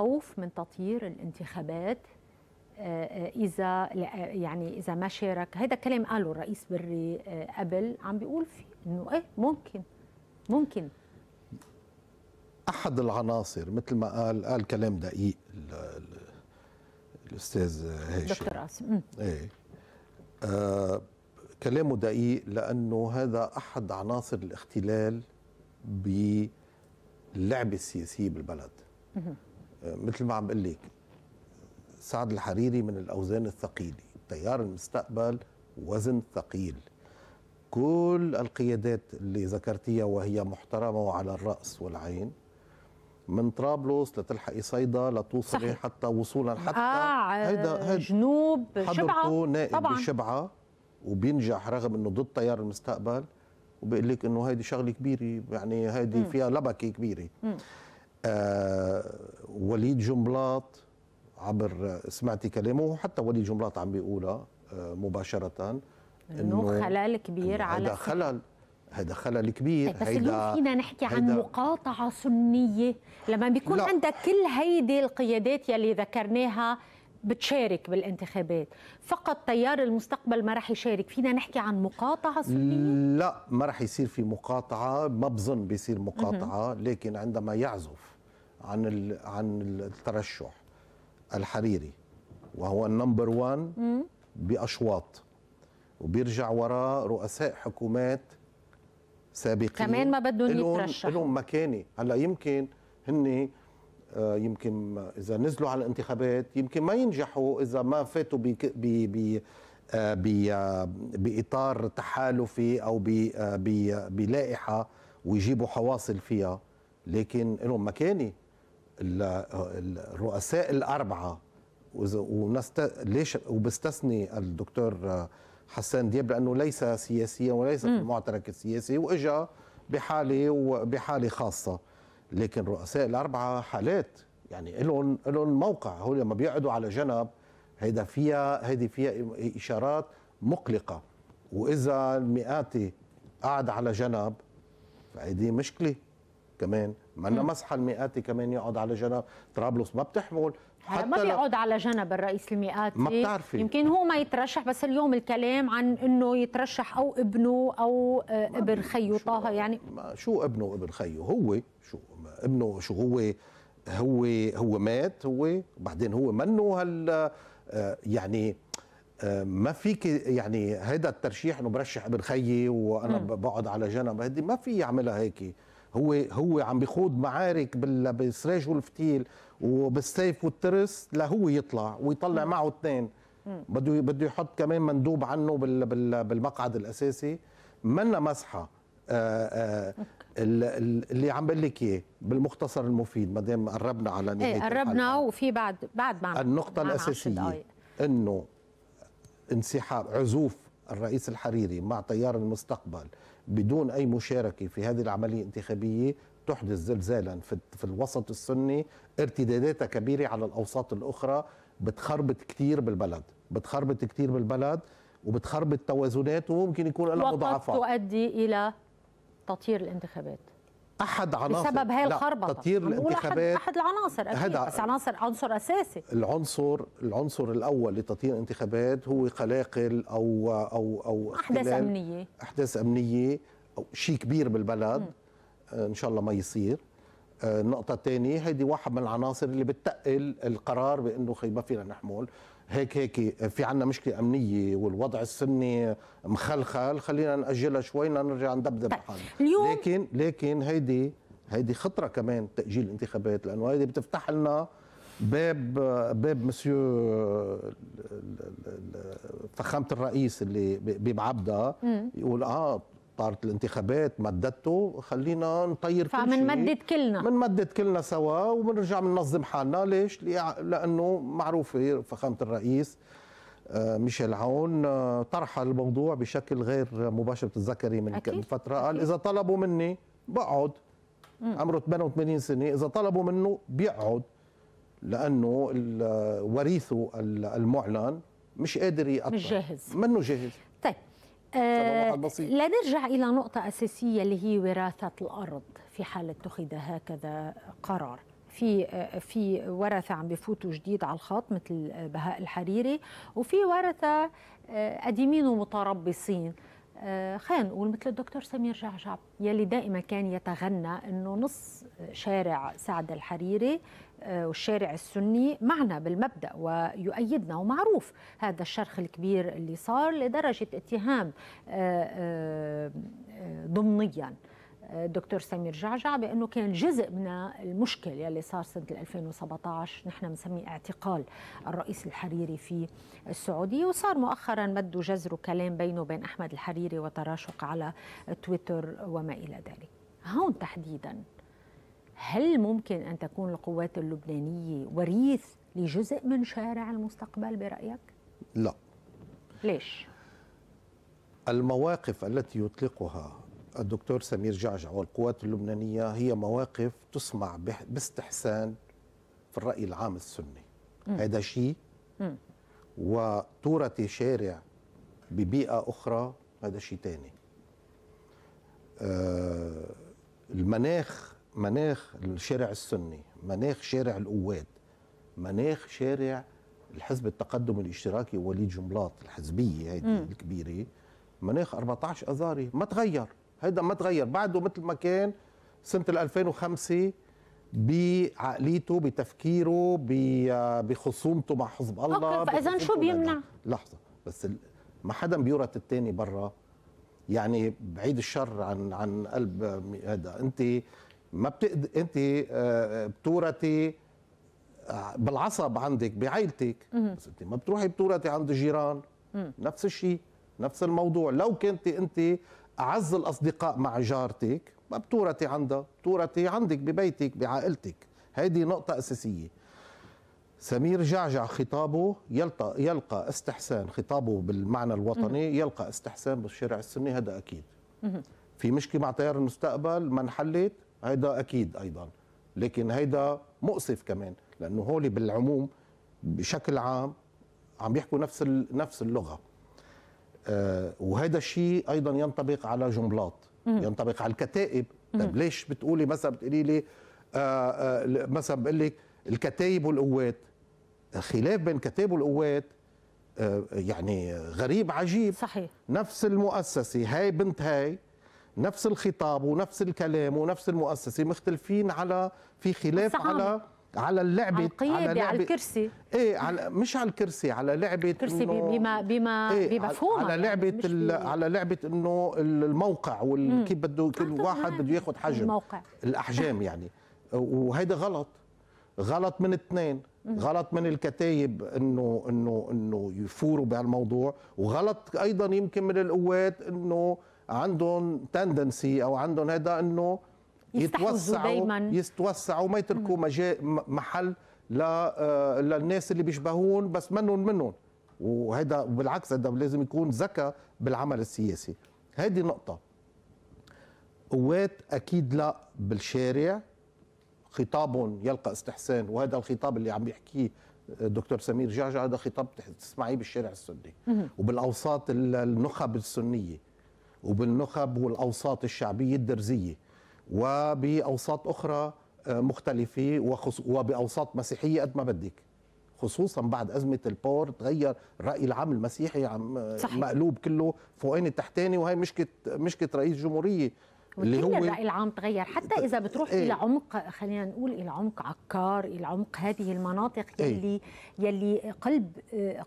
الخوف من تطيير الانتخابات آه، آه، اذا آه، يعني اذا ما شارك هذا كلام قاله الرئيس بري قبل عم بيقول فيه انه ايه ممكن ممكن احد العناصر مثل ما قال قال كلام دقيق الاستاذ هاشم دكتور قاسم ايه آه كلامه دقيق لانه هذا احد عناصر الاختلال باللعبه السياسيه بالبلد مثل ما عم بقول لك سعد الحريري من الاوزان الثقيله تيار المستقبل وزن ثقيل كل القيادات اللي ذكرتيها وهي محترمه وعلى الراس والعين من طرابلس لتلحقي صيدا لتوصلي صحيح. حتى وصولا حتى آه هيدا جنوب شبعه نائب طبعا بشبعه وبينجح رغم انه ضد تيار المستقبل وبقول لك انه هيدي شغله كبيره يعني هيدي فيها لبكه كبيره م. آه، وليد جنبلاط عبر آه، سمعتي كلامه وحتى وليد جنبلاط عم بيقولها آه، مباشره انه خلل كبير على هذا خلل هذا خلل كبير بس اليوم فينا نحكي عن مقاطعة سنية لما بيكون لا. عندك كل هيدي القيادات يلي ذكرناها بتشارك بالانتخابات فقط تيار المستقبل ما راح يشارك فينا نحكي عن مقاطعة سنية لا ما راح يصير في مقاطعة ما بظن بيصير مقاطعة لكن عندما يعزف عن عن الترشح الحريري وهو النمبر وان بأشواط وبيرجع وراه رؤساء حكومات سابقين كمان ما بدهم يترشحوا لهم مكانه هلا يمكن هن آه، يمكن اذا نزلوا على الانتخابات يمكن ما ينجحوا اذا ما فاتوا ب ب آه، آه، باطار تحالفي او بلائحه ويجيبوا حواصل فيها لكن لهم مكانه الرؤساء الاربعه ونست... ليش وبستثني الدكتور حسان دياب لانه ليس سياسيا وليس في المعترك السياسي واجا بحاله وبحاله خاصه لكن رؤساء الاربعه حالات يعني لهم لهم موقع هو لما بيقعدوا على جنب هيدا فيها هيدي فيها اشارات مقلقه واذا المئاتي قاعد على جنب فهيدي مشكله كمان ما لنا مسحه المئاتي كمان يقعد على جنب طرابلس ما بتحمل حتى ما بيقعد على جنب الرئيس المئاتي ما بتعرفي يمكن هو ما يترشح بس اليوم الكلام عن انه يترشح او ابنه او آه، ابن خيه طه يعني ما شو ابنه وابن خيه هو شو ابنه شو هو هو هو مات هو بعدين هو منه هال آه، يعني آه، ما فيك يعني هذا الترشيح انه برشح ابن خيي وانا بقعد على جنب هدي ما في يعملها هيك هو هو عم بيخوض معارك بالسراج والفتيل وبالسيف والترس لهو يطلع ويطلع معه اثنين بده بده يحط كمان مندوب عنه بالمقعد الاساسي منا مسحه آآ آه، آآ آه، اللي عم بقول لك اياه بالمختصر المفيد ما دام قربنا على إيه، نهايه ايه قربنا وفي بعد بعد معنا النقطه معنا الاساسيه آه. انه انسحاب عزوف الرئيس الحريري مع تيار المستقبل بدون أي مشاركة في هذه العملية الانتخابية تحدث زلزالا في, في الوسط السني ارتداداتها كبيرة على الأوساط الأخرى بتخربط كثير بالبلد بتخربط كثير بالبلد وبتخربط توازنات وممكن يكون لها مضاعفات وقد تؤدي إلى تطهير الانتخابات احد عناصر بسبب هاي الخربطه تطير الانتخابات احد, أحد العناصر أكيد بس عناصر عنصر اساسي العنصر العنصر الاول لتطير الانتخابات هو قلاقل او او او احداث امنيه احداث امنيه او شيء كبير بالبلد م. آه، ان شاء الله ما يصير آه، النقطة الثانية هيدي واحد من العناصر اللي بتقل القرار بأنه خي ما فينا نحمل هيك هيك في عنا مشكله امنيه والوضع السني مخلخل خلينا ناجلها شوي نرجع ندبدب طيب، حالنا اليوم لكن لكن هيدي هيدي خطره كمان تاجيل الانتخابات لانه هيدي بتفتح لنا باب باب مسيو فخامه الرئيس اللي بيبعبدها يقول اه طارت الانتخابات مددته خلينا نطير فمنمدد كلنا بنمدد كلنا سوا وبنرجع بننظم حالنا ليش؟ لانه معروفه فخامه الرئيس آه، ميشيل عون آه، طرح الموضوع بشكل غير مباشر بتتذكري من أكيد. فتره قال اذا طلبوا مني بقعد عمره 88 سنه اذا طلبوا منه بيقعد لانه آه، وريثه المعلن مش قادر يقطع مش جاهز منه جاهز آه، لا نرجع إلى نقطة أساسية اللي هي وراثة الأرض في حال اتخذ هكذا قرار في آه، في ورثه عم بفوتوا جديد على الخط مثل بهاء الحريري وفي ورثه آه، قديمين ومتربصين خلينا نقول مثل الدكتور سمير جعجع يلي دائما كان يتغنى انه نص شارع سعد الحريري والشارع السني معنا بالمبدا ويؤيدنا ومعروف هذا الشرخ الكبير اللي صار لدرجه اتهام آه، آه، آه، ضمنيا الدكتور سمير جعجع بانه كان جزء من المشكل اللي صار سنه 2017 نحن بنسميه اعتقال الرئيس الحريري في السعوديه وصار مؤخرا مد جزر كلام بينه وبين احمد الحريري وتراشق على تويتر وما الى ذلك هون تحديدا هل ممكن أن تكون القوات اللبنانية وريث لجزء من شارع المستقبل برأيك؟ لا ليش؟ المواقف التي يطلقها الدكتور سمير جعجع والقوات اللبنانية هي مواقف تسمع باستحسان في الرأي العام السني م. هذا شيء وتوره شارع ببيئة أخرى هذا شيء ثاني آه المناخ مناخ الشارع السني مناخ شارع القواد مناخ شارع الحزب التقدم الاشتراكي وليد جملاط الحزبيه هذه الكبيره مناخ 14 اذاري ما تغير هيدا ما تغير بعده مثل ما كان سنه 2005 بعقليته بتفكيره بخصومته مع حزب الله فاذا شو بيمنع لحظه بس ما حدا بيورط الثاني برا يعني بعيد الشر عن عن قلب هذا انت ما بتقدر انت آه، آه، بتورثي آه، بالعصب عندك بعائلتك بس انت ما بتروحي بتورثي عند الجيران نفس الشيء نفس الموضوع لو كنت انت اعز الاصدقاء مع جارتك ما بتورثي عندها بتورثي عندك ببيتك بعائلتك هذه نقطه اساسيه سمير جعجع خطابه يلقى يلقى استحسان خطابه بالمعنى الوطني يلقى استحسان بالشارع السني هذا اكيد في مشكله مع تيار المستقبل ما انحلت هيدا اكيد ايضا لكن هيدا مؤسف كمان لانه هول بالعموم بشكل عام عم يحكوا نفس نفس اللغه آه، وهذا الشيء ايضا ينطبق على جملات ينطبق على الكتائب طيب ليش بتقولي مثلا بتقولي لي آه، آه، مثلا بقول لك الكتايب والقوات الخلاف بين الكتايب والقوات يعني غريب عجيب صحيح نفس المؤسسه هاي بنت هاي نفس الخطاب ونفس الكلام ونفس المؤسسه مختلفين على في خلاف صحابة. على على اللعبة على على, لعبة على الكرسي ايه على مش على الكرسي على لعبة كرسي بما بما إيه بمفهومها على يعني، لعبة يعني على لعبة انه الموقع وكيف بده كل واحد بده ياخذ حجم الموقع الاحجام يعني وهيدا غلط غلط من اثنين غلط من الكتايب انه انه انه يفوروا بهالموضوع وغلط ايضا يمكن من القوات انه عندهم تندنسي او عندهم هذا انه يتوسعوا دايماً. يتوسعوا ما يتركوا محل آه، للناس اللي بيشبهون بس منهم منهم وهذا بالعكس هذا لازم يكون ذكى بالعمل السياسي هذه نقطه قوات اكيد لا بالشارع خطاب يلقى استحسان وهذا الخطاب اللي عم يحكيه دكتور سمير جعجع هذا خطاب تسمعيه بالشارع السني وبالاوساط النخب السنيه وبالنخب والأوساط الشعبية الدرزية وبأوساط أخرى آه، مختلفة وبأوساط مسيحية قد ما بدك خصوصا بعد أزمة البور تغير رأي العام المسيحي عم آه، صحيح. مقلوب كله فوقين تحتاني وهي مشكلة مشكلة رئيس جمهورية اللي هو الراي العام تغير حتى اذا بتروح ايه الى عمق خلينا نقول الى عمق عكار الى عمق هذه المناطق ايه يلي يلي قلب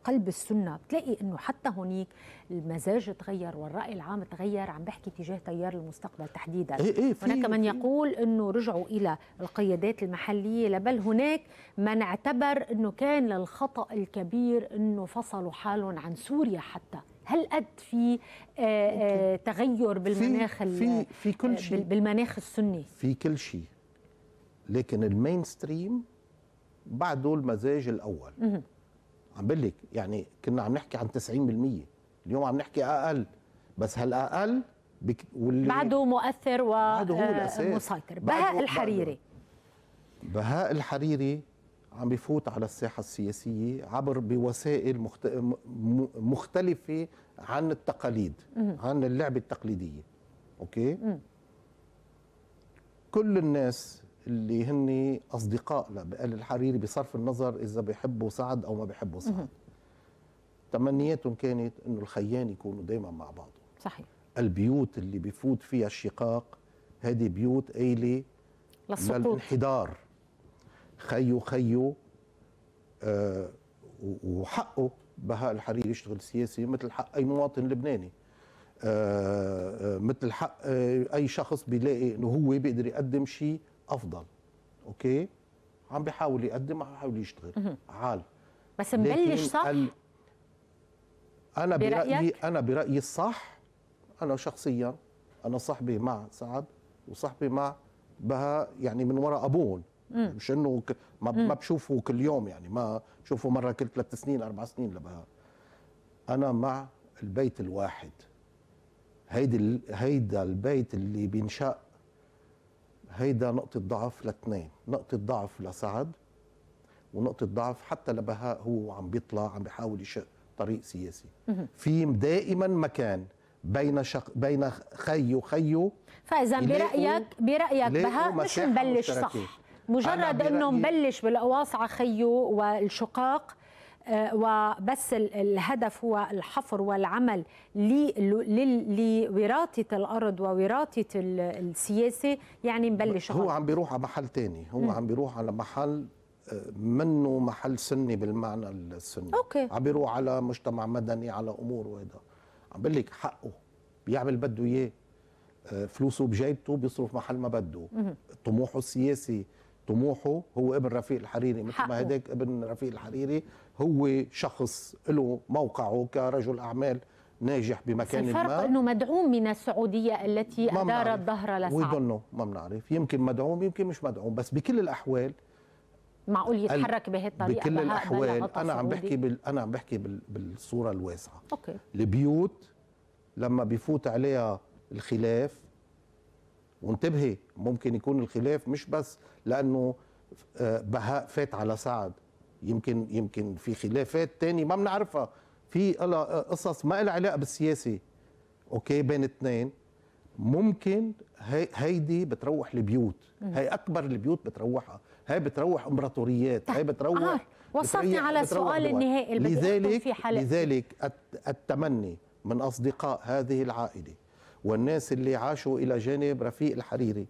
قلب السنه بتلاقي انه حتى هناك المزاج تغير والراي العام تغير عم بحكي تجاه تيار المستقبل تحديدا ايه ايه في هناك من يقول انه رجعوا الى القيادات المحليه بل هناك من اعتبر انه كان للخطا الكبير انه فصلوا حالهم عن سوريا حتى هل قد في آه، آه، تغير بالمناخ في في كل آه، شيء بالمناخ السني في كل شيء لكن المين ستريم بعده المزاج الاول عم بقول لك يعني كنا عم نحكي عن 90% اليوم عم نحكي اقل بس هالاقل بك واللي بعده مؤثر ومسيطر بهاء الحريري بهاء الحريري عم بفوت على الساحة السياسية عبر بوسائل مختلفة عن التقاليد عن اللعبة التقليدية أوكي كل الناس اللي هن أصدقاء لبقال الحريري بصرف النظر إذا بيحبوا سعد أو ما بيحبوا سعد تمنياتهم كانت أنه الخيان يكونوا دايما مع بعضهم صحيح البيوت اللي بفوت فيها الشقاق هذه بيوت قايلة للانحدار خيو خيو آه وحقه بهاء الحرير يشتغل سياسي مثل حق اي مواطن لبناني آه, آه، مثل حق آه اي شخص بيلاقي انه هو بيقدر يقدم شيء افضل اوكي عم بيحاول يقدم عم بيحاول يشتغل عال بس مبلش صح ال... انا برايي انا برايي الصح انا شخصيا انا صاحبي مع سعد وصاحبي مع بها يعني من وراء ابوهم مم. مش انه ك... ما, ما بشوفه كل يوم يعني ما بشوفه مره كل ثلاث سنين اربع سنين لبها انا مع البيت الواحد هيدي ال... هيدا البيت اللي بينشأ هيدا نقطة ضعف لاثنين نقطة ضعف لسعد ونقطة ضعف حتى لبهاء هو عم بيطلع عم بيحاول يشق طريق سياسي في دائما مكان بين شق بين خيو وخيه فاذا برايك برايك بهاء مش مبلش صح مجرد انه نبلش بالاواصع خيو والشقاق آه، وبس الهدف هو الحفر والعمل لوراثة الأرض ووراثة السياسة يعني نبلش هو عم بيروح على محل تاني هو م. عم بيروح على محل آه، منه محل سني بالمعنى السني أوكي. عم بيروح على مجتمع مدني على أمور وهذا عم بقول لك حقه بيعمل بده إياه آه، فلوسه بجيبته بيصرف محل ما بده طموحه السياسي طموحه هو ابن رفيق الحريري مثل ما هداك ابن رفيق الحريري هو شخص له موقعه كرجل اعمال ناجح بمكان الفرق ما الفرق انه مدعوم من السعوديه التي ادارت ظهر لسعد ويظنه ما بنعرف يمكن مدعوم يمكن مش مدعوم بس بكل الاحوال معقول يتحرك بهالطريقه بكل الاحوال انا عم بحكي بال... انا عم بحكي بال... بالصوره الواسعه اوكي البيوت لما بيفوت عليها الخلاف وانتبهي ممكن يكون الخلاف مش بس لانه آه، بهاء فات على سعد يمكن يمكن في خلافات تاني ما بنعرفها في قصص ما لها علاقه بالسياسه اوكي بين اثنين ممكن هي هيدي بتروح البيوت هي اكبر البيوت بتروحها هي بتروح امبراطوريات طيب، هي بتروح آه. وصلتني على السؤال النهائي لذلك في حلقة. لذلك التمني من اصدقاء هذه العائله والناس اللي عاشوا الى جانب رفيق الحريري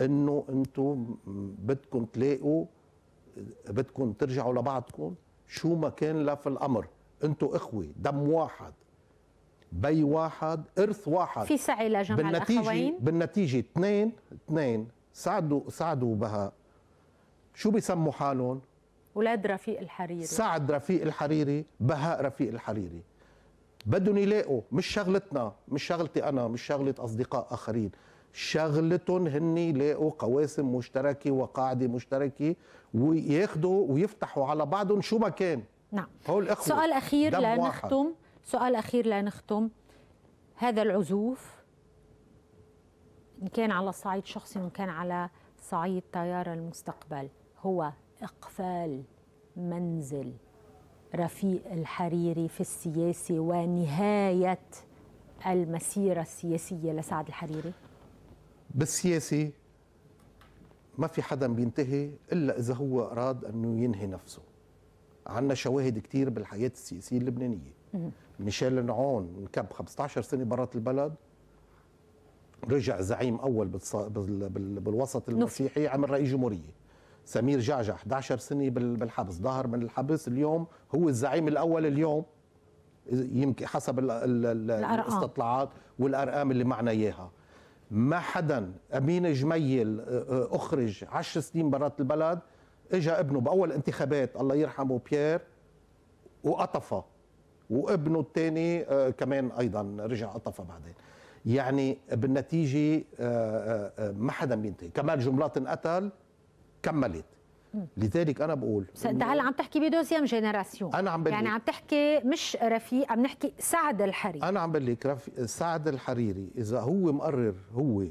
انه انتم بدكم تلاقوا بدكم ترجعوا لبعضكم شو ما كان لا في الامر انتم اخوه دم واحد بي واحد ارث واحد في سعي لجمع بالنتيجة الاخوين بالنتيجه اثنين اثنين سعدوا سعدوا بها شو بيسموا حالهم؟ اولاد رفيق الحريري سعد رفيق الحريري بهاء رفيق الحريري بدهم يلاقوا مش شغلتنا مش شغلتي انا مش شغله اصدقاء اخرين شغلتهم هن يلاقوا قواسم مشتركه وقاعده مشتركه وياخذوا ويفتحوا على بعضهم شو ما كان نعم هول اخوه سؤال اخير لنختم سؤال اخير لنختم هذا العزوف ان كان على صعيد شخصي وان كان على صعيد تيار المستقبل هو اقفال منزل رفيق الحريري في السياسي ونهاية المسيرة السياسية لسعد الحريري؟ بالسياسي ما في حدا بينتهي إلا إذا هو أراد أنه ينهي نفسه عندنا شواهد كتير بالحياة السياسية اللبنانية ميشيل نعون انكب 15 سنة برات البلد رجع زعيم أول بالوسط المسيحي عمل رئيس جمهورية سمير جعجع 11 سنه بالحبس ظهر من الحبس اليوم هو الزعيم الاول اليوم يمكن حسب الـ ال الاستطلاعات والارقام اللي معنا اياها ما حدا امين جميل اخرج 10 سنين برات البلد اجى ابنه باول انتخابات الله يرحمه بيير وقطفه وابنه الثاني كمان ايضا رجع قطفه بعدين يعني بالنتيجه ما حدا بينتهي كمان جملات انقتل كملت لذلك انا بقول انت هلا عم تحكي بدوزيام جينيراسيون انا عم يعني عم تحكي مش رفيق عم نحكي سعد الحريري انا عم بقول لك سعد الحريري اذا هو مقرر هو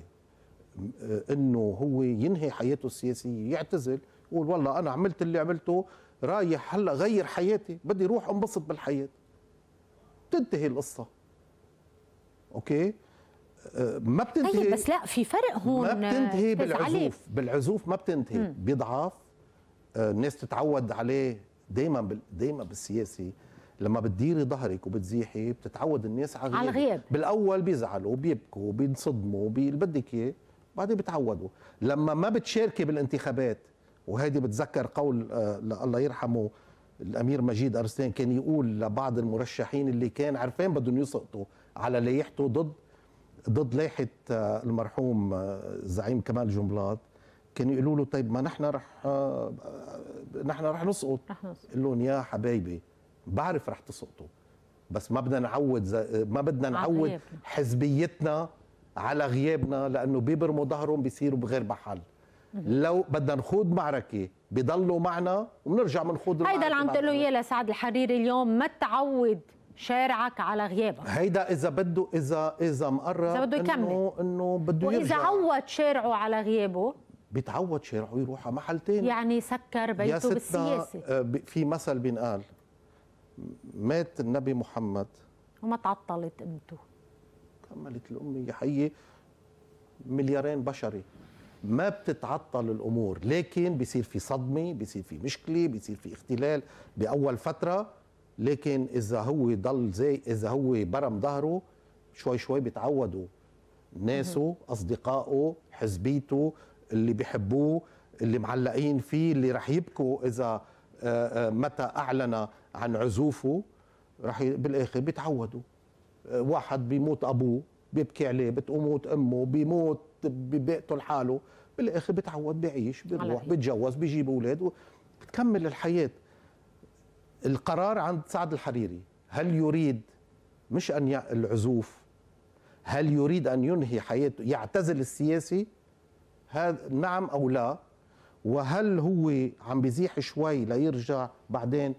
انه هو ينهي حياته السياسيه يعتزل يقول والله انا عملت اللي عملته رايح هلا غير حياتي بدي اروح انبسط بالحياه تنتهي القصه اوكي ما بتنتهي طيب بس لا في فرق هون ما بتنتهي بالعزوف بالعزوف ما بتنتهي مم. بيضعف آه، الناس تتعود عليه دائما دائما بالسياسي لما بتديري ظهرك وبتزيحي بتتعود الناس على الغياب, على الغياب. بالاول بيزعلوا بيبكوا بينصدموا اللي بدك اياه بعدين بتعودوا لما ما بتشاركي بالانتخابات وهيدي بتذكر قول آه، الله يرحمه الامير مجيد ارستين كان يقول لبعض المرشحين اللي كان عرفان بدهم يسقطوا على لايحته ضد ضد لائحه آه، المرحوم الزعيم آه، كمال جنبلاط كانوا يقولوا له طيب ما نحن رح آه، نحن رح نسقط قال لهم يا حبايبي بعرف رح تسقطوا بس ما بدنا نعود ما بدنا نعود حزبيتنا على غيابنا لانه بيبرموا ظهرهم بيصيروا بغير محل لو بدنا نخوض معركه بضلوا معنا وبنرجع بنخوض هيدا اللي عم تقول له اياه لسعد الحريري اليوم ما تعود شارعك على غيابك هيدا اذا بده اذا اذا مقرر اذا بده يكمل انه انه بده يرجع واذا عود شارعه على غيابه بيتعود شارعه يروح على محل تاني يعني سكر بيته بالسياسه آه، في مثل بينقال مات النبي محمد وما تعطلت امته كملت الامه حيه مليارين بشري ما بتتعطل الامور لكن بيصير في صدمه بيصير في مشكله بيصير في اختلال باول فتره لكن اذا هو ضل زي اذا هو برم ظهره شوي شوي بيتعودوا ناسه اصدقائه حزبيته اللي بيحبوه اللي معلقين فيه اللي رح يبكوا اذا آه، آه، متى اعلن عن عزوفه رح بالاخر بيتعودوا آه، واحد بيموت ابوه بيبكي عليه بتموت امه بيموت بيقتل حاله بالاخر بتعود بيعيش بيروح بيتجوز بيجيب اولاد بتكمل الحياه القرار عند سعد الحريري هل يريد مش أن العزوف هل يريد أن ينهي حياته يعتزل السياسي هذا نعم أو لا وهل هو عم بيزيح شوي ليرجع بعدين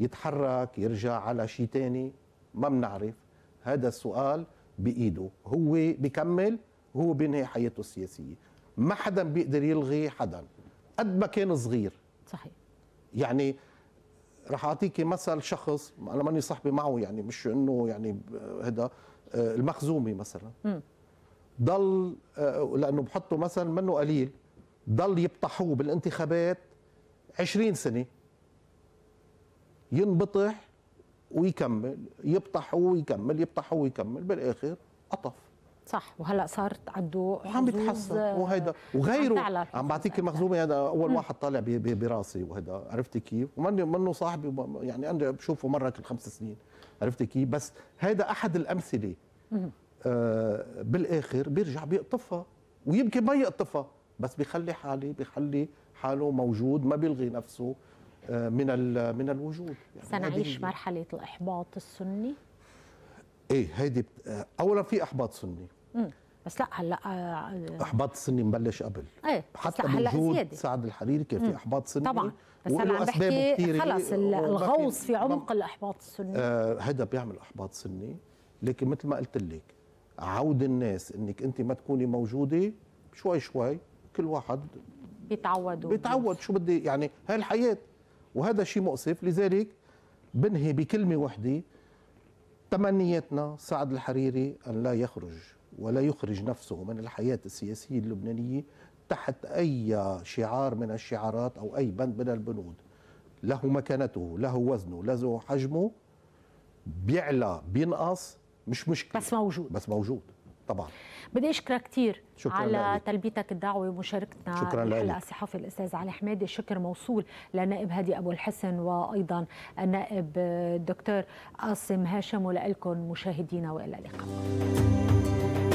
يتحرك يرجع على شيء تاني ما بنعرف هذا السؤال بإيده هو بكمل هو بينهي حياته السياسية ما حدا بيقدر يلغي حدا قد ما كان صغير صحيح يعني رح اعطيك مثل شخص انا ماني صاحبي معه يعني مش انه يعني هذا آه، المخزومي مثلا م. ضل آه، لانه بحطه مثل منه قليل ضل يبطحوه بالانتخابات 20 سنه ينبطح ويكمل يبطحوه ويكمل يبطحوه ويكمل بالاخر قطف صح وهلا صارت عنده وعم بيتحسن آه، وهيدا وغيره عم بعطيك مخزومه هذا اول واحد طالع براسي وهيدا عرفتي كيف ومنه منه صاحبي يعني انا بشوفه مره كل خمس سنين عرفتي كيف بس هيدا احد الامثله آه بالاخر بيرجع بيقطفها ويمكن ما يقطفها بس بيخلي حالي بيخلي حاله موجود ما بيلغي نفسه آه، من من الوجود يعني سنعيش مرحله الاحباط السني ايه هيدي بت... اولا في احباط سني مم. بس لا هلا آه، احباط سني مبلش قبل ايه حتى بوجود سعد الحريري كان في احباط سني طبعا بس انا عم بحكي خلص الغوص في عمق الاحباط السني هذا آه بيعمل احباط سني لكن مثل ما قلت لك عود الناس انك انت ما تكوني موجوده شوي شوي كل واحد بيتعود بيتعود شو بدي يعني هاي الحياه وهذا شيء مؤسف لذلك بنهي بكلمه وحده تمنيتنا سعد الحريري أن لا يخرج ولا يخرج نفسه من الحياة السياسية اللبنانية تحت أي شعار من الشعارات أو أي بند من البنود له مكانته له وزنه له حجمه بيعلى بينقص مش مشكلة بس موجود بس موجود طبعا بدي اشكرك كثير على تلبيتك الدعوه ومشاركتنا شكرا الحلقه الصحفي الاستاذ علي حمادي الشكر موصول لنائب هادي ابو الحسن وايضا النائب الدكتور قاسم هاشم ولكم مشاهدينا والى اللقاء